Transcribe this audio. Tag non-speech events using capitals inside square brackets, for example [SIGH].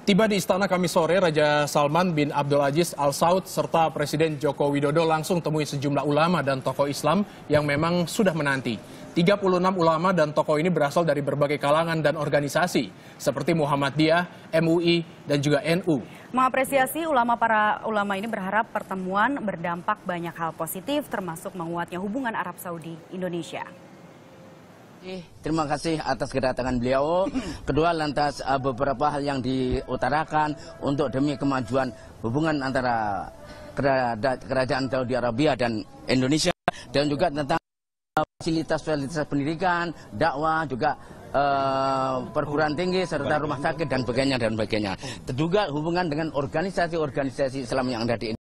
Tiba di istana kami sore, Raja Salman bin Abdul Aziz Al Saud serta Presiden Joko Widodo langsung temui sejumlah ulama dan tokoh Islam yang memang sudah menanti. 36 ulama dan tokoh ini berasal dari berbagai kalangan dan organisasi seperti Muhammadiyah, MUI, dan juga NU. Mengapresiasi ulama para ulama ini berharap pertemuan berdampak banyak hal positif termasuk menguatnya hubungan Arab Saudi Indonesia. Eh, terima kasih atas kedatangan beliau. [CLEARS THROAT] Kedua lantas eh, beberapa hal yang diutarakan untuk demi kemajuan hubungan antara kerajaan, Saudi Arabia dan Indonesia dan juga tentang fasilitas-fasilitas pendidikan, dakwah juga Uh, perguruan tinggi serta rumah sakit dan bagainya dan bagainya. Juga hubungan dengan organisasi-organisasi Islam yang ada di Indonesia.